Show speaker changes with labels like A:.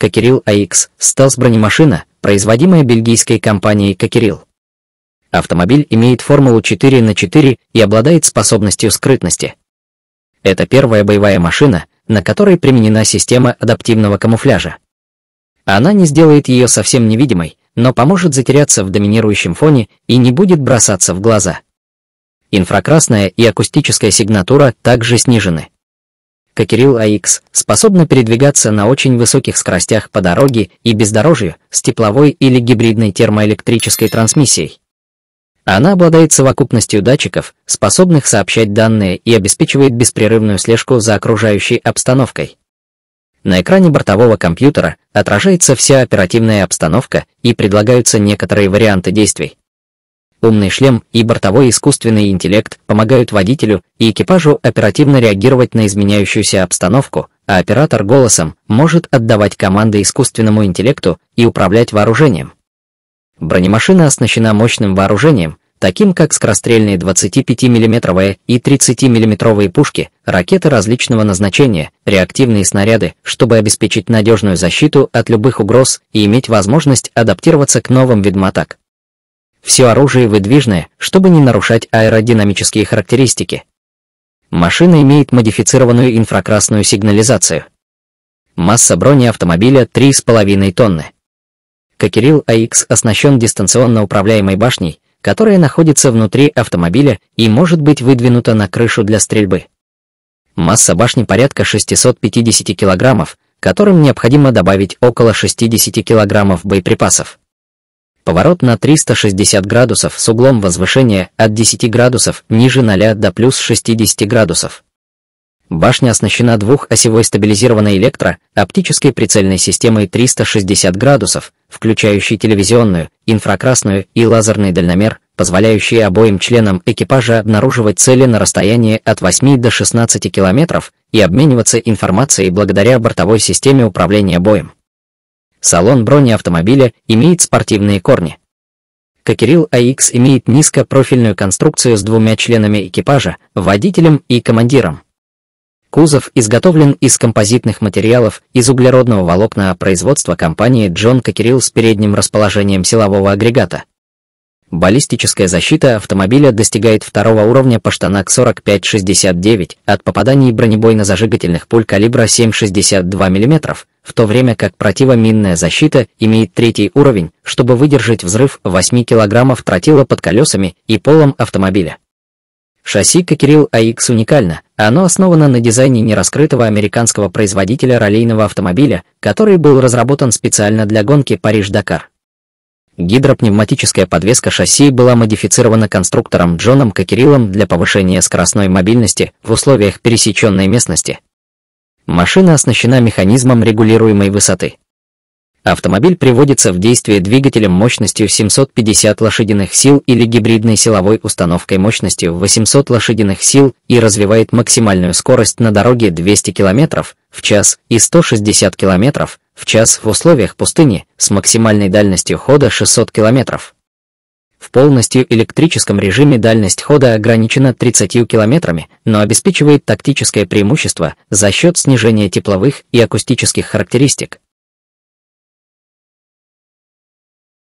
A: Кокерил АХ стелс-бронемашина, производимая бельгийской компанией Кокерил. Автомобиль имеет формулу 4 на 4 и обладает способностью скрытности. Это первая боевая машина, на которой применена система адаптивного камуфляжа. Она не сделает ее совсем невидимой, но поможет затеряться в доминирующем фоне и не будет бросаться в глаза. Инфракрасная и акустическая сигнатура также снижены. Кирилл АХ способна передвигаться на очень высоких скоростях по дороге и бездорожью с тепловой или гибридной термоэлектрической трансмиссией. Она обладает совокупностью датчиков, способных сообщать данные и обеспечивает беспрерывную слежку за окружающей обстановкой. На экране бортового компьютера отражается вся оперативная обстановка и предлагаются некоторые варианты действий. Умный шлем и бортовой искусственный интеллект помогают водителю и экипажу оперативно реагировать на изменяющуюся обстановку, а оператор голосом может отдавать команды искусственному интеллекту и управлять вооружением. Бронемашина оснащена мощным вооружением, таким как скорострельные 25 миллиметровые и 30 миллиметровые пушки, ракеты различного назначения, реактивные снаряды, чтобы обеспечить надежную защиту от любых угроз и иметь возможность адаптироваться к новым видам атак. Все оружие выдвижное, чтобы не нарушать аэродинамические характеристики. Машина имеет модифицированную инфракрасную сигнализацию. Масса брони автомобиля 3,5 тонны. Кокерил АХ оснащен дистанционно управляемой башней, которая находится внутри автомобиля и может быть выдвинута на крышу для стрельбы. Масса башни порядка 650 килограммов, которым необходимо добавить около 60 килограммов боеприпасов. Поворот на 360 градусов с углом возвышения от 10 градусов ниже 0 до плюс 60 градусов. Башня оснащена двухосевой стабилизированной электро, оптической прицельной системой 360 градусов, включающей телевизионную, инфракрасную и лазерный дальномер, позволяющие обоим членам экипажа обнаруживать цели на расстоянии от 8 до 16 километров и обмениваться информацией благодаря бортовой системе управления боем. Салон брони автомобиля имеет спортивные корни. Кокерил АХ имеет низкопрофильную конструкцию с двумя членами экипажа, водителем и командиром. Кузов изготовлен из композитных материалов из углеродного волокна производства компании Джон Кокерил с передним расположением силового агрегата, Баллистическая защита автомобиля достигает второго уровня по штанак 45-69 от попаданий бронебойно-зажигательных пуль калибра 7,62 мм, в то время как противоминная защита имеет третий уровень, чтобы выдержать взрыв 8 кг тротила под колесами и полом автомобиля. Шасси Кокерил AX уникально, оно основано на дизайне нераскрытого американского производителя ролейного автомобиля, который был разработан специально для гонки Париж-Дакар. Гидропневматическая подвеска шасси была модифицирована конструктором Джоном Кокерилом для повышения скоростной мобильности в условиях пересеченной местности. Машина оснащена механизмом регулируемой высоты. Автомобиль приводится в действие двигателем мощностью 750 лошадиных сил или гибридной силовой установкой мощностью 800 лошадиных сил и развивает максимальную скорость на дороге 200 км в час и 160 км в час в условиях пустыни с максимальной дальностью хода 600 км. В полностью электрическом режиме дальность хода ограничена 30 км, но обеспечивает тактическое преимущество за счет снижения тепловых и акустических характеристик.